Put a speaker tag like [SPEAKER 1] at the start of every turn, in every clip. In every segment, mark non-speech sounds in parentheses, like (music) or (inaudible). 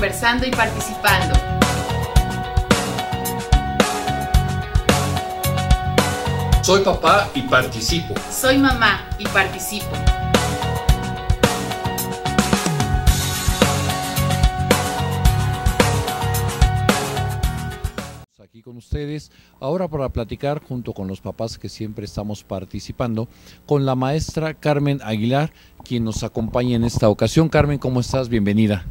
[SPEAKER 1] conversando y participando.
[SPEAKER 2] Soy papá y participo.
[SPEAKER 1] Soy mamá y participo.
[SPEAKER 2] Aquí con ustedes, ahora para platicar junto con los papás que siempre estamos participando, con la maestra Carmen Aguilar, quien nos acompaña en esta ocasión. Carmen, ¿cómo estás? Bienvenida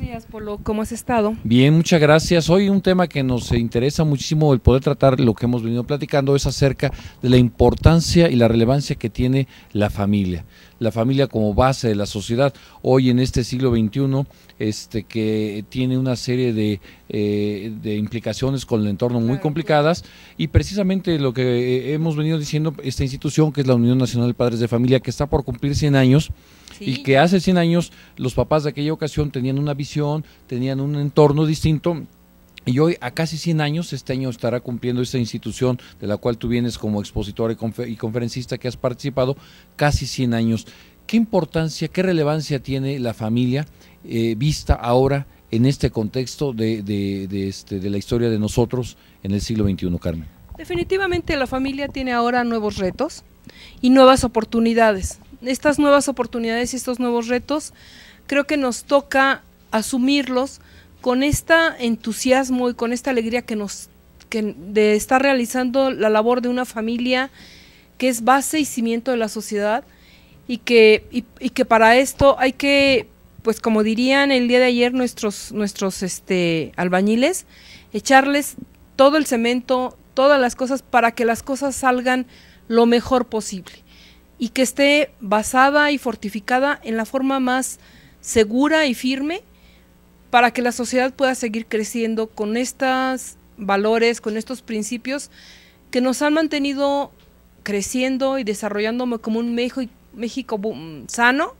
[SPEAKER 3] días, ¿Cómo has estado?
[SPEAKER 2] Bien, muchas gracias. Hoy un tema que nos interesa muchísimo el poder tratar, lo que hemos venido platicando, es acerca de la importancia y la relevancia que tiene la familia la familia como base de la sociedad hoy en este siglo XXI, este, que tiene una serie de, eh, de implicaciones con el entorno muy complicadas y precisamente lo que eh, hemos venido diciendo esta institución que es la Unión Nacional de Padres de Familia, que está por cumplir 100 años, y que hace 100 años los papás de aquella ocasión tenían una visión, tenían un entorno distinto y hoy, a casi 100 años, este año estará cumpliendo esta institución de la cual tú vienes como expositora y, conferencista que has participado, casi 100 años. ¿Qué importancia, qué relevancia tiene la familia eh, vista ahora en este contexto de, este, de la historia de nosotros en el siglo XXI, Carmen?
[SPEAKER 3] Definitivamente la familia tiene ahora nuevos retos y nuevas oportunidades. Estas nuevas oportunidades y estos nuevos retos creo que nos toca asumirlos con este entusiasmo y con esta alegría que nos que de estar realizando la labor de una familia que es base y cimiento de la sociedad y que, y, que para esto hay que, pues como dirían el día de ayer nuestros, nuestros este, albañiles, echarles todo el cemento, todas las cosas para que las cosas salgan lo mejor posible y que esté basada y fortificada en la forma más segura y firme para que la sociedad pueda seguir creciendo con estos valores, con estos principios que nos han mantenido creciendo y desarrollando como un México, sano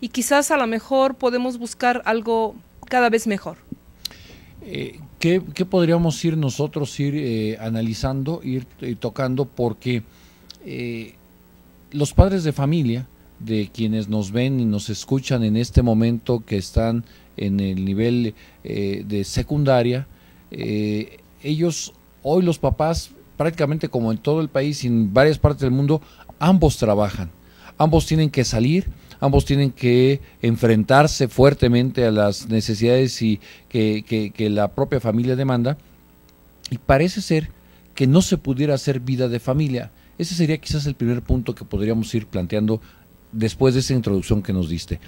[SPEAKER 3] y quizás a lo mejor podemos buscar algo cada vez mejor.
[SPEAKER 2] Eh, ¿qué, podríamos ir nosotros ir eh, analizando, ir eh, tocando? Porque los padres de familia, de quienes nos ven y nos escuchan en este momento que están en el nivel eh, de secundaria, eh, ellos, hoy los papás, prácticamente como en todo el país y en varias partes del mundo, ambos trabajan, ambos tienen que salir, ambos tienen que enfrentarse fuertemente a las necesidades y que, que la propia familia demanda. Y parece ser que no se pudiera hacer vida de familia. Ese sería quizás el primer punto que podríamos ir planteando después de esa introducción que nos diste.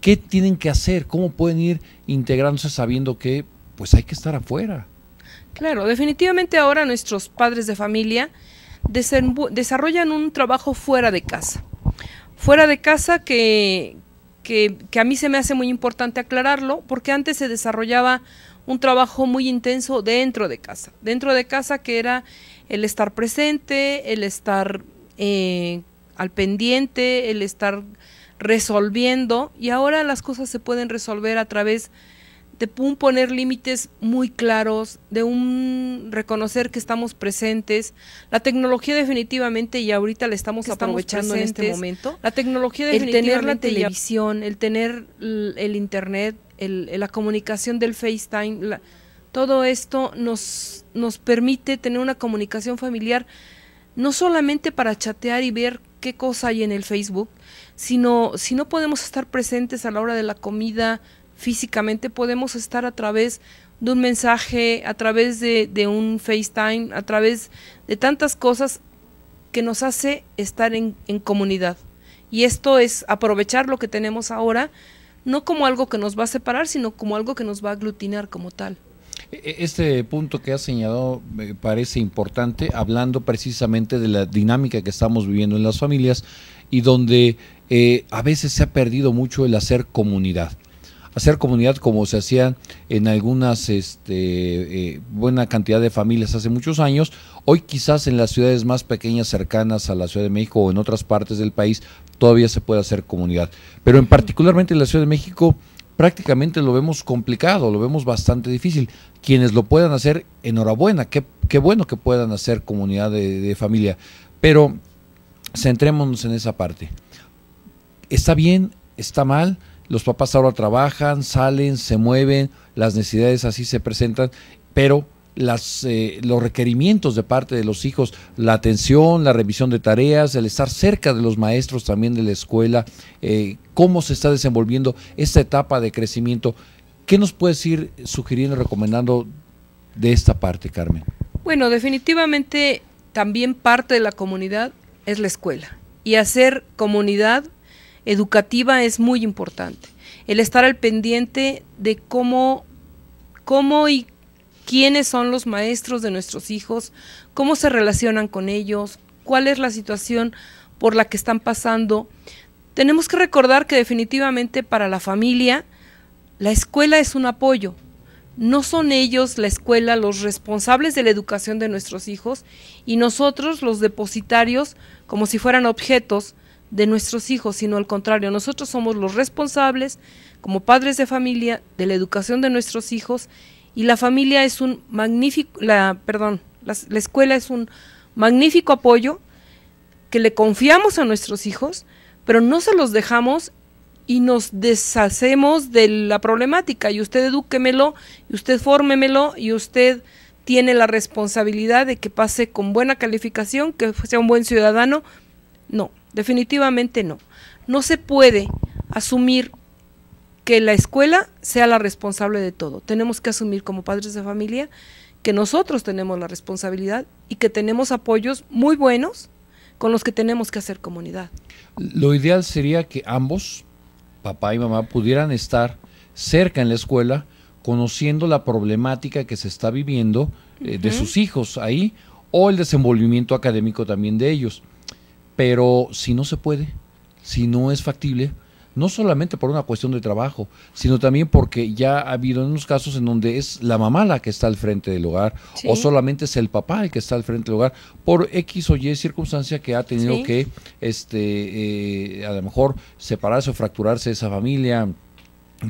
[SPEAKER 2] ¿Qué tienen que hacer? ¿Cómo pueden ir integrándose sabiendo que pues hay que estar afuera?
[SPEAKER 3] Claro, definitivamente ahora nuestros padres de familia desarrollan un trabajo fuera de casa. Fuera de casa que, a mí se me hace muy importante aclararlo, porque antes se desarrollaba un trabajo muy intenso dentro de casa. Dentro de casa que era el estar presente, el estar eh, al pendiente, el estar resolviendo y ahora las cosas se pueden resolver a través de poner límites muy claros, de un reconocer que estamos presentes. La tecnología definitivamente y ahorita la estamos aprovechando en este momento. La tecnología definitivamente. El tener la televisión, el tener el, internet, la comunicación del FaceTime, todo esto nos, nos permite tener una comunicación familiar no solamente para chatear y ver qué cosa hay en el Facebook, sino si no podemos estar presentes a la hora de la comida físicamente, podemos estar a través de un mensaje, a través de, un FaceTime, a través de tantas cosas que nos hace estar en comunidad. Y esto es aprovechar lo que tenemos ahora, no como algo que nos va a separar, sino como algo que nos va a aglutinar como tal.
[SPEAKER 2] E-, este punto que ha señalado me parece importante, hablando precisamente de la dinámica que estamos viviendo en las familias y donde eh, a veces se ha perdido mucho el hacer comunidad. Hacer comunidad como se hacía en algunas, este, eh, buena cantidad de familias hace muchos años, hoy quizás en las ciudades más pequeñas cercanas a la Ciudad de México o en otras partes del país todavía se puede hacer comunidad. Pero en particularmente en la Ciudad de México prácticamente lo vemos complicado, lo vemos bastante difícil. Quienes lo puedan hacer, enhorabuena, qué, bueno que puedan hacer comunidad de, de familia. Pero centrémonos en esa parte. ¿Está bien? ¿Está mal? Los papás ahora trabajan, salen, se mueven, las necesidades así se presentan, pero las, eh, los requerimientos de parte de los hijos, la atención, la revisión de tareas, el estar cerca de los maestros también de la escuela, eh, cómo se está desenvolviendo esta etapa de crecimiento. ¿Qué nos puedes ir sugiriendo, recomendando de esta parte, Carmen?
[SPEAKER 3] Bueno, definitivamente también parte de la comunidad es la escuela y hacer comunidad educativa es muy importante. El estar al pendiente de cómo, cómo y quiénes son los maestros de nuestros hijos, cómo se relacionan con ellos, cuál es la situación por la que están pasando. Tenemos que recordar que definitivamente para la familia la escuela es un apoyo. No son ellos, la escuela, los responsables de la educación de nuestros hijos y nosotros los depositarios como si fueran objetos de nuestros hijos, sino al contrario, nosotros somos los responsables como padres de familia de la educación de nuestros hijos y la familia es un magnífico, la, perdón, la, escuela es un magnífico apoyo que le confiamos a nuestros hijos, pero no se los dejamos y nos deshacemos de la problemática. Y usted edúquemelo, y usted fórmemelo, y usted tiene la responsabilidad de que pase con buena calificación, que sea un buen ciudadano. No, definitivamente no. No se puede asumir que la escuela sea la responsable de todo. Tenemos que asumir como padres de familia que nosotros tenemos la responsabilidad y que tenemos apoyos muy buenos con los que tenemos que hacer comunidad.
[SPEAKER 2] Lo ideal sería que ambos, papá y mamá, pudieran estar cerca en la escuela conociendo la problemática que se está viviendo eh, de sus hijos ahí o el desenvolvimiento académico también de ellos. Pero si no se puede, si no es factible, no solamente por una cuestión de trabajo, sino también porque ya ha habido unos casos en donde es la mamá la que está al frente del hogar o solamente es el papá el que está al frente del hogar por X o Y circunstancia que ha tenido que este eh, a lo mejor separarse o fracturarse esa familia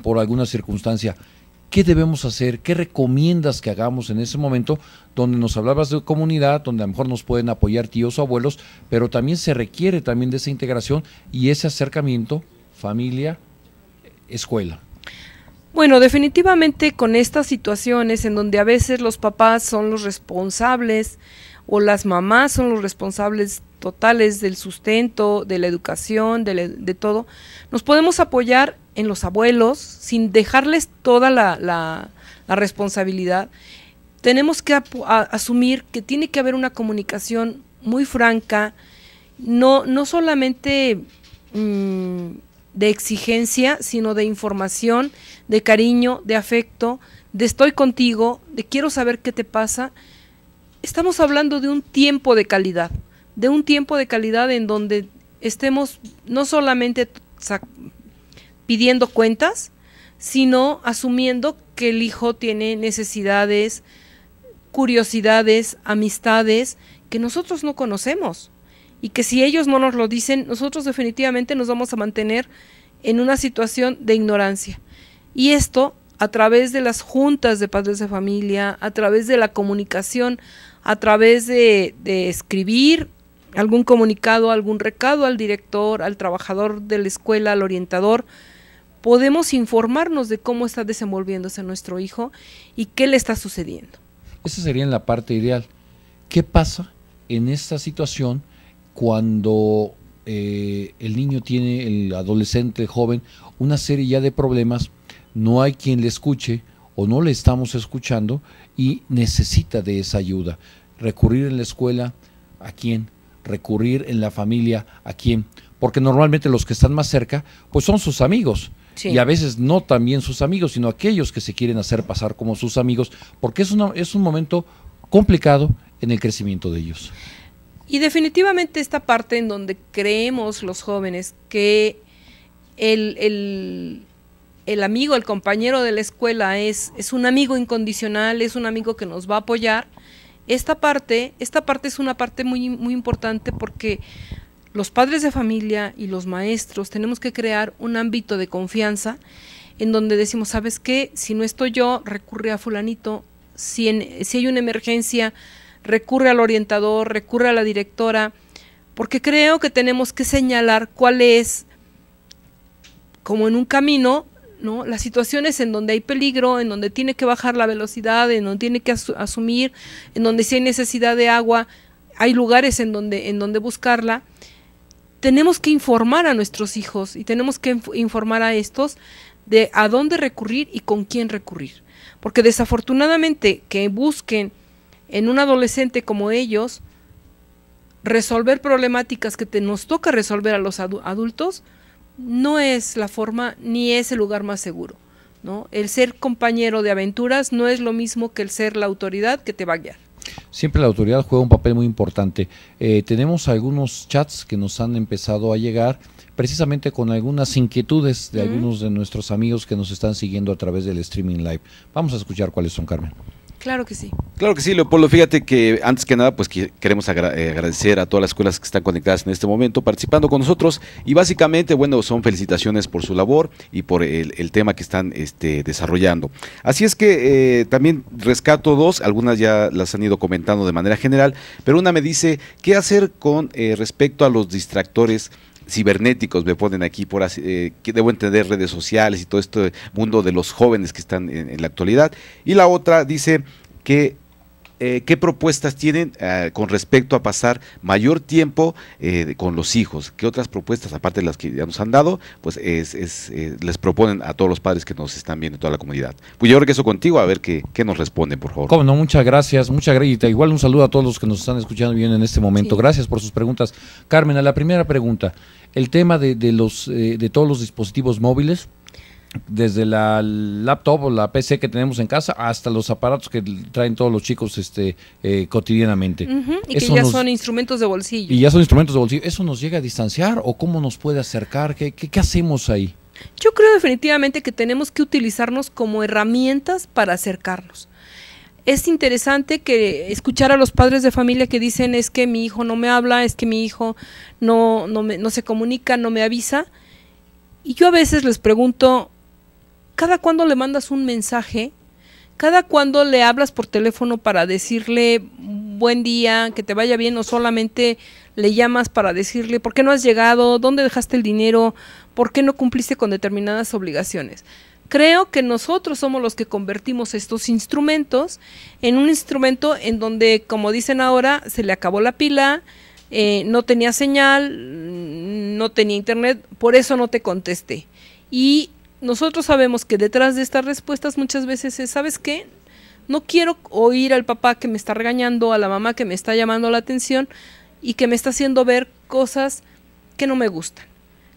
[SPEAKER 2] por alguna circunstancia. ¿Qué debemos hacer? ¿Qué recomiendas que hagamos en ese momento donde nos hablabas de comunidad, donde a lo mejor nos pueden apoyar tíos o abuelos, pero también se requiere también de esa integración y ese acercamiento familia, escuela.
[SPEAKER 3] Bueno, definitivamente con estas situaciones en donde a veces los papás son los responsables o las mamás son los responsables totales del sustento, de la educación, de, todo, nos podemos apoyar en los abuelos sin dejarles toda la, la, responsabilidad. Tenemos que asumir que tiene que haber una comunicación muy franca, no, no solamente... Mm, de exigencia, sino de información, de cariño, de afecto, de estoy contigo, de quiero saber qué te pasa. Estamos hablando de un tiempo de calidad, de un tiempo de calidad en donde estemos no solamente pidiendo cuentas, sino asumiendo que el hijo tiene necesidades, curiosidades, amistades que nosotros no conocemos y que si ellos no nos lo dicen, nosotros definitivamente nos vamos a mantener en una situación de ignorancia. Y esto a través de las juntas de padres de familia, a través de la comunicación, a través de, escribir algún comunicado, algún recado al director, al trabajador de la escuela, al orientador, podemos informarnos de cómo está desenvolviéndose nuestro hijo y qué le está sucediendo.
[SPEAKER 2] Esa sería la parte ideal. ¿Qué pasa en esta situación cuando eh, el niño tiene, el adolescente, el joven, una serie ya de problemas, no hay quien le escuche o no le estamos escuchando y necesita de esa ayuda. Recurrir en la escuela, ¿a quién? Recurrir en la familia, ¿a quién? Porque normalmente los que están más cerca, pues son sus amigos. Y a veces no también sus amigos, sino aquellos que se quieren hacer pasar como sus amigos, porque es, es un momento complicado en el crecimiento de ellos.
[SPEAKER 3] Y definitivamente esta parte en donde creemos los jóvenes que el, amigo, el compañero de la escuela es, es un amigo incondicional, es un amigo que nos va a apoyar, esta parte, esta parte es una parte muy, muy importante porque los padres de familia y los maestros tenemos que crear un ámbito de confianza en donde decimos, ¿sabes qué? Si no estoy yo, recurre a fulanito. Si, si hay una emergencia, recurre al orientador, recurre a la directora, porque creo que tenemos que señalar cuál es, como en un camino, ¿no? las situaciones en donde hay peligro, en donde tiene que bajar la velocidad, en donde tiene que asumir, en donde si hay necesidad de agua, hay lugares en donde, en donde buscarla. Tenemos que informar a nuestros hijos y tenemos que informar a estos de a dónde recurrir y con quién recurrir. Porque desafortunadamente que busquen en un adolescente como ellos, resolver problemáticas que nos toca resolver a los adultos no es la forma ni es el lugar más seguro. ¿no? El ser compañero de aventuras no es lo mismo que el ser la autoridad que te va a guiar.
[SPEAKER 2] Siempre la autoridad juega un papel muy importante. Eh, tenemos algunos chats que nos han empezado a llegar precisamente con algunas inquietudes de algunos de nuestros amigos que nos están siguiendo a través del streaming live. Vamos a escuchar cuáles son, Carmen.
[SPEAKER 3] Claro que sí.
[SPEAKER 1] Claro que sí, Leopoldo. Fíjate que antes que nada, pues queremos eh, agradecer a todas las escuelas que están conectadas en este momento participando con nosotros. Y básicamente, bueno, son felicitaciones por su labor y por el, tema que están este, desarrollando. Así es que eh, también rescato dos, algunas ya las han ido comentando de manera general, pero una me dice, ¿qué hacer con eh, respecto a los distractores? cibernéticos, me ponen aquí, por así, eh, que debo entender redes sociales y todo este mundo de los jóvenes que están en la actualidad. Y la otra dice que eh, qué propuestas tienen eh, con respecto a pasar mayor tiempo eh, con los hijos. ¿Qué otras propuestas, aparte de las que ya nos han dado, pues es, les proponen a todos los padres que nos están viendo, en toda la comunidad? Pues yo eso contigo a ver qué, nos responden, por favor.
[SPEAKER 2] Como muchas gracias, muchas gracias. Igual un saludo a todos los que nos están escuchando bien en este momento. Gracias por sus preguntas. Carmen, a la primera pregunta, el tema de, de los, de todos los dispositivos móviles, desde la laptop o la PC que tenemos en casa hasta los aparatos que traen todos los chicos este eh, cotidianamente. y que ya son
[SPEAKER 3] instrumentos de bolsillo. Y ya son
[SPEAKER 2] instrumentos de bolsillo. ¿Eso nos llega a distanciar o cómo nos puede acercar? ¿Qué, qué, hacemos ahí?
[SPEAKER 3] Yo creo definitivamente que tenemos que utilizarnos como herramientas para acercarnos. Es interesante que escuchar a los padres de familia que dicen es que mi hijo no me habla, es que mi hijo no, no, no se comunica, no me avisa. Y yo a veces les pregunto, cada cuando le mandas un mensaje, cada cuando le hablas por teléfono para decirle buen día, que te vaya bien, o solamente le llamas para decirle por qué no has llegado, dónde dejaste el dinero, por qué no cumpliste con determinadas obligaciones. Creo que nosotros somos los que convertimos estos instrumentos en un instrumento en donde, como dicen ahora, se le acabó la pila, eh, no tenía señal, mm, no tenía internet, por eso no te contesté. Y nosotros sabemos que detrás de estas respuestas muchas veces es, ¿sabes qué? No quiero oír al papá que me está regañando, a la mamá que me está llamando la atención y que me está haciendo ver cosas que no me gustan.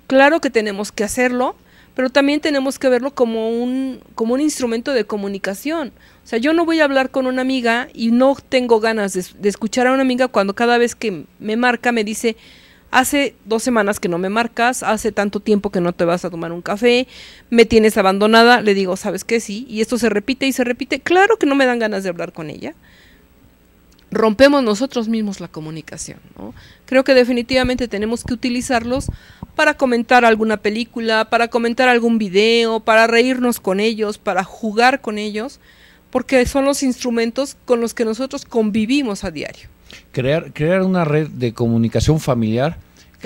[SPEAKER 3] Claro que tenemos que hacerlo, pero también tenemos que verlo como un, como un instrumento de comunicación. O sea, yo no voy a hablar con una amiga y no tengo ganas de, de escuchar a una amiga cuando cada vez que me marca me dice, hace dos semanas que no me marcas, hace tanto tiempo que no te vas a tomar un café, me tienes abandonada, le digo, ¿sabes qué? Sí, y esto se repite y se repite, claro que no me dan ganas de hablar con ella. Rompemos nosotros mismos la comunicación. Creo que definitivamente tenemos que utilizarlos para comentar alguna película, para comentar algún video, para reírnos con ellos, para jugar con ellos, porque son los instrumentos con los que nosotros convivimos a diario.
[SPEAKER 2] Crear, crear, una red de comunicación familiar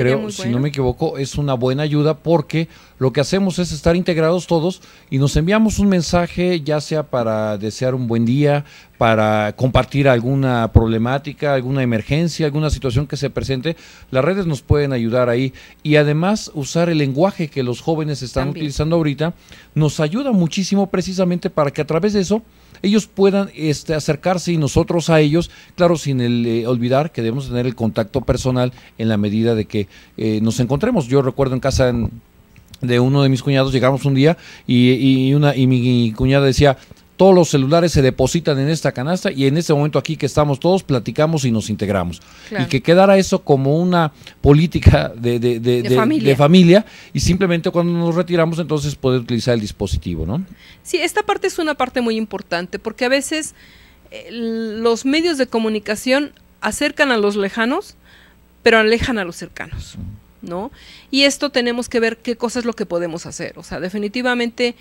[SPEAKER 2] creo, si no me equivoco, es una buena ayuda porque lo que hacemos es estar integrados todos y nos enviamos un mensaje, ya sea para desear un buen día, para compartir alguna problemática, alguna emergencia, alguna situación que se presente. Las redes nos pueden ayudar ahí y además usar el lenguaje que los jóvenes están utilizando ahorita nos ayuda muchísimo precisamente para que a través de eso ellos puedan este, acercarse y nosotros a ellos, claro, sin el, eh, olvidar que debemos tener el contacto personal en la medida de que eh, nos encontremos. Yo recuerdo en casa en de uno de mis cuñados, llegamos un día y, una, y mi cuñada decía, todos los celulares se depositan en esta canasta y en este momento aquí que estamos todos platicamos y nos integramos. Y que quedara eso como una política de, de, familia. y simplemente cuando nos retiramos entonces poder utilizar el dispositivo, ¿no?
[SPEAKER 3] Sí, esta parte es una parte muy importante porque a veces eh, los medios de comunicación acercan a los lejanos, pero alejan a los cercanos. ¿no? Y esto tenemos que ver qué cosa es lo que podemos hacer. O sea, definitivamente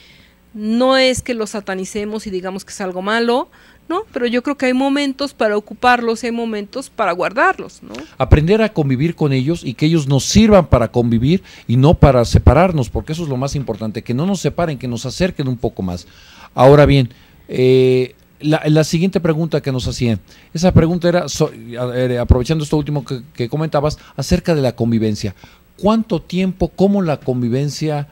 [SPEAKER 3] no es que los satanicemos y digamos que es algo malo, ¿no? Pero yo creo que hay momentos para ocuparlos y hay momentos para guardarlos, ¿no?
[SPEAKER 2] Aprender a convivir con ellos y que ellos nos sirvan para convivir y no para separarnos, porque eso es lo más importante, que no nos separen, que nos acerquen un poco más. Ahora bien, eh, la, la, siguiente pregunta que nos hacían, esa pregunta era, eh, aprovechando esto último que, comentabas, acerca de la convivencia. ¿Cuánto tiempo, cómo la convivencia,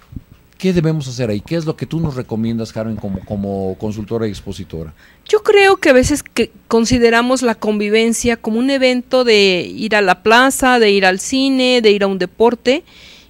[SPEAKER 2] qué debemos hacer ahí? ¿Qué es lo que tú nos recomiendas, Carmen, como, como consultora y expositora?
[SPEAKER 3] Yo creo que a veces que consideramos la convivencia como un evento de ir a la plaza, de ir al cine, de ir a un deporte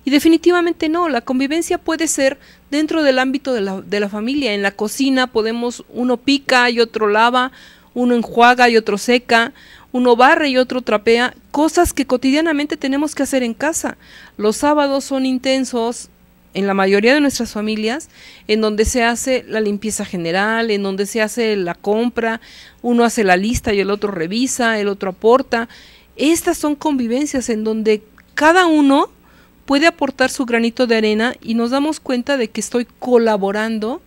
[SPEAKER 3] y definitivamente no, la convivencia puede ser dentro del ámbito de la, de la familia. En la cocina podemos, uno pica y otro lava, uno enjuaga y otro seca, uno barre y otro trapea, cosas que cotidianamente tenemos que hacer en casa. Los sábados son intensos en la mayoría de nuestras familias, en donde se hace la limpieza general, en donde se hace la compra, uno hace la lista y el otro revisa, el otro aporta. Estas son convivencias en donde cada uno puede aportar su granito de arena y nos damos cuenta de que estoy colaborando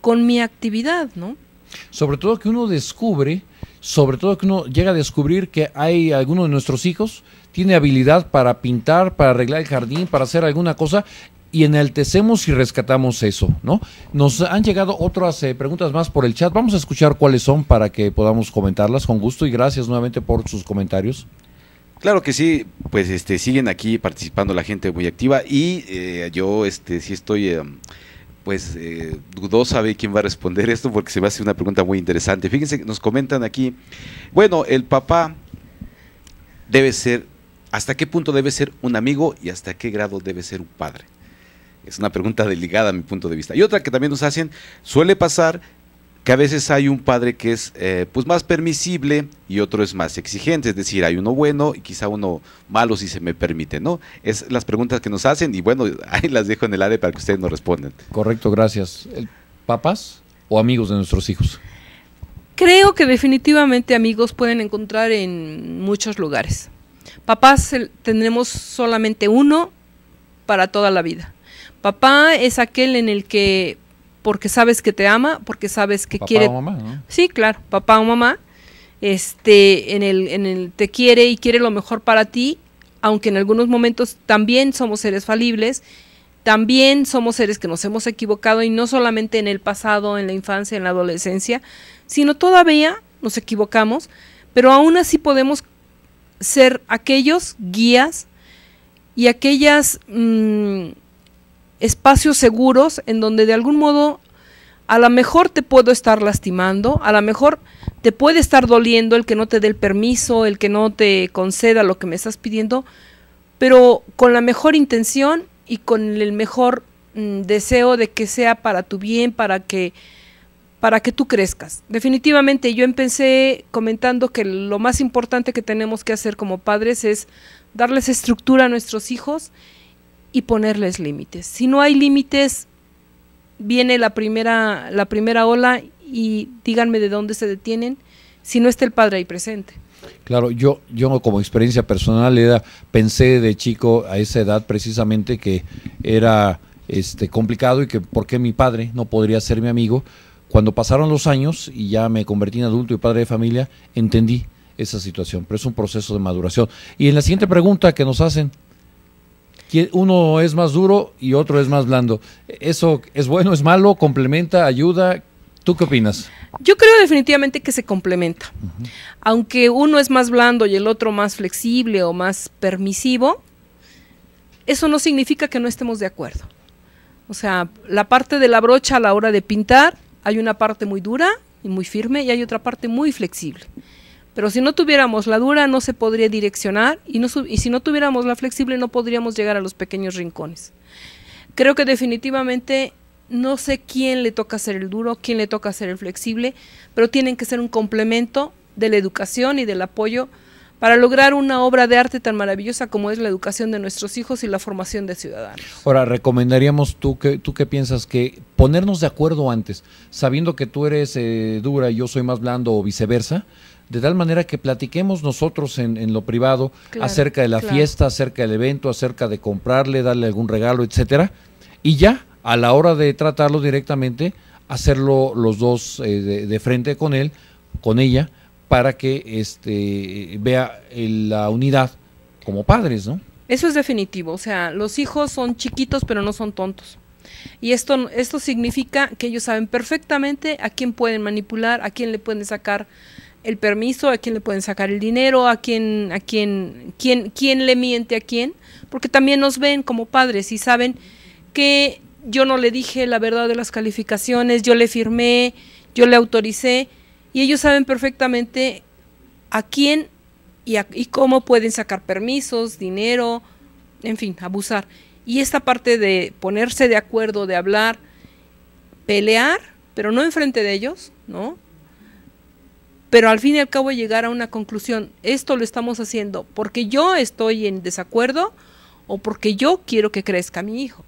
[SPEAKER 3] con mi actividad, ¿no?
[SPEAKER 2] Sobre todo que uno descubre, sobre todo que uno llega a descubrir que hay alguno de nuestros hijos tiene habilidad para pintar, para arreglar el jardín, para hacer alguna cosa y enaltecemos y rescatamos eso, ¿no? Nos han llegado otras eh, preguntas más por el chat. Vamos a escuchar cuáles son para que podamos comentarlas con gusto y gracias nuevamente por sus
[SPEAKER 1] comentarios. Claro que sí, pues este siguen aquí participando la gente muy activa y eh, yo este sí estoy em, pues eh, dudosa de quién va a responder esto porque se me hace una pregunta muy interesante. Fíjense que nos comentan aquí, bueno, el papá debe ser hasta qué punto debe ser un amigo y hasta qué grado debe ser un padre. Es una pregunta delicada a mi punto de vista. Y otra que también nos hacen, suele pasar que a veces hay un padre que es eh, pues más permisible y otro es más exigente, es decir, hay uno bueno y quizá uno malo si se me permite, ¿no? Es las preguntas que nos hacen y bueno, (laughs) ahí las dejo en el área para que ustedes nos respondan.
[SPEAKER 2] Correcto, gracias. ¿Papás o amigos de nuestros hijos?
[SPEAKER 3] Creo que definitivamente amigos pueden encontrar en muchos lugares. Papás tendremos solamente uno para toda la vida. Papá es aquel en el que porque sabes que te ama, porque sabes que papá quiere. O mamá, ¿no? Sí, claro, papá o mamá. Este, en el, en el te quiere y quiere lo mejor para ti, aunque en algunos momentos también somos seres falibles, también somos seres que nos hemos equivocado y no solamente en el pasado, en la infancia, en la adolescencia, sino todavía nos equivocamos, pero aún así podemos ser aquellos guías y aquellas mm, espacios seguros en donde de algún modo a lo mejor te puedo estar lastimando, a lo mejor te puede estar doliendo el que no te dé el permiso, el que no te conceda lo que me estás pidiendo, pero con la mejor intención y con el mejor mm, deseo de que sea para tu bien, para que para que tú crezcas. Definitivamente yo empecé comentando que lo más importante que tenemos que hacer como padres es darles estructura a nuestros hijos y ponerles límites. Si no hay límites, viene la primera, la primera ola y díganme de dónde se detienen si no está el padre ahí presente.
[SPEAKER 2] Claro, yo, yo como experiencia personal pensé de chico a esa edad precisamente que era este, complicado y que por qué mi padre no podría ser mi amigo. Cuando pasaron los años y ya me convertí en adulto y padre de familia, entendí esa situación, pero es un proceso de maduración. Y en la siguiente pregunta que nos hacen, uno es más duro y otro es más blando. ¿Eso es bueno, es malo, complementa, ayuda? ¿Tú qué opinas?
[SPEAKER 3] Yo creo definitivamente que se complementa. Aunque uno es más blando y el otro más flexible o más permisivo, eso no significa que no estemos de acuerdo. O sea, la parte de la brocha a la hora de pintar, hay una parte muy dura y muy firme y hay otra parte muy flexible. Pero si no tuviéramos la dura, no se podría direccionar y, no, y si no tuviéramos la flexible, no podríamos llegar a los pequeños rincones. Creo que definitivamente no sé quién le toca ser el duro, quién le toca ser el flexible, pero tienen que ser un complemento de la educación y del apoyo para lograr una obra de arte tan maravillosa como es la educación de nuestros hijos y la formación de ciudadanos.
[SPEAKER 2] Ahora, recomendaríamos tú que tú qué piensas que ponernos de acuerdo antes, sabiendo que tú eres eh, dura y yo soy más blando o viceversa, de tal manera que platiquemos nosotros en, lo privado acerca de la fiesta, acerca del evento, acerca de comprarle, darle algún regalo, etcétera, y ya a la hora de tratarlo directamente, hacerlo los dos eh, de, frente con él, con ella, para que este vea la unidad como padres, ¿no?
[SPEAKER 3] Eso es definitivo, o sea, los hijos son chiquitos pero no son tontos. Y esto, esto significa que ellos saben perfectamente a quién pueden manipular, a quién le pueden sacar el permiso, a quién le pueden sacar el dinero, a quién, a quién, quién, quién le miente a quién, porque también nos ven como padres y saben que yo no le dije la verdad de las calificaciones, yo le firmé, yo le autoricé, y ellos saben perfectamente a quién y, y cómo pueden sacar permisos, dinero, en fin, abusar. Y esta parte de ponerse de acuerdo, de hablar, pelear, pero no enfrente de ellos, ¿no? pero al fin y al cabo llegar a una conclusión, esto lo estamos haciendo porque yo estoy en desacuerdo o porque yo quiero que crezca mi hijo.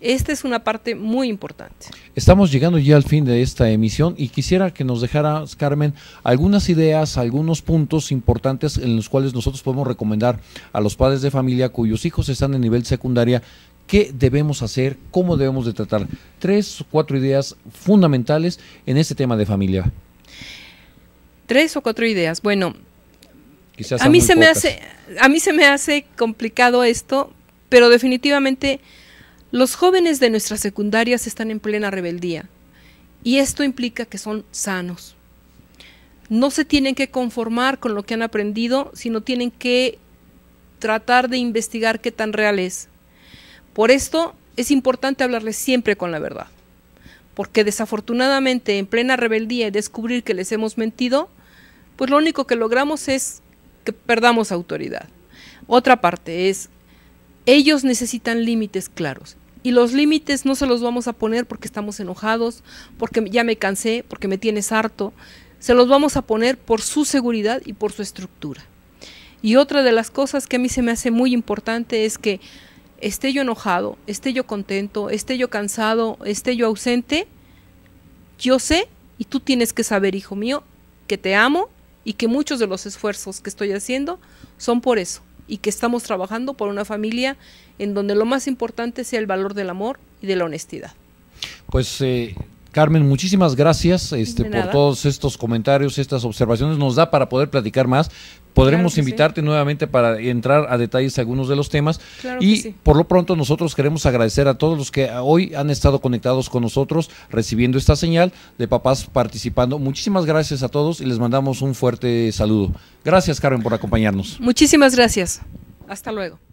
[SPEAKER 3] Esta es una parte muy importante.
[SPEAKER 2] Estamos llegando ya al fin de esta emisión y quisiera que nos dejaras, Carmen, algunas ideas, algunos puntos importantes en los cuales nosotros podemos recomendar a los padres de familia cuyos hijos están en nivel secundaria, qué debemos hacer, cómo debemos de tratar. Tres o cuatro ideas fundamentales en este tema de familia.
[SPEAKER 3] Tres o cuatro ideas. Bueno,
[SPEAKER 2] a mí se me hace
[SPEAKER 3] a mí se me hace complicado esto, pero definitivamente los jóvenes de nuestras secundarias están en plena rebeldía y esto implica que son sanos. No se tienen que conformar con lo que han aprendido, sino tienen que tratar de investigar qué tan real es. Por esto es importante hablarles siempre con la verdad, porque desafortunadamente en plena rebeldía y descubrir que les hemos mentido pues lo único que logramos es que perdamos autoridad. Otra parte es, ellos necesitan límites claros. Y los límites no se los vamos a poner porque estamos enojados, porque ya me cansé, porque me tienes harto. Se los vamos a poner por su seguridad y por su estructura. Y otra de las cosas que a mí se me hace muy importante es que esté yo enojado, esté yo contento, esté yo cansado, esté yo ausente, yo sé y tú tienes que saber, hijo mío, que te amo y que muchos de los esfuerzos que estoy haciendo son por eso y que estamos trabajando por una familia en donde lo más importante sea el valor del amor y de la honestidad.
[SPEAKER 2] Pues eh, Carmen, muchísimas gracias este, por todos estos comentarios, estas observaciones. Nos da para poder platicar más. Podremos invitarte nuevamente para entrar a detalles algunos de los temas. y por lo pronto nosotros queremos agradecer a todos los que hoy han estado conectados con nosotros, recibiendo esta señal de papás participando. Muchísimas gracias a todos y les mandamos un fuerte saludo. Gracias Carmen por acompañarnos.
[SPEAKER 3] Muchísimas gracias. Hasta luego.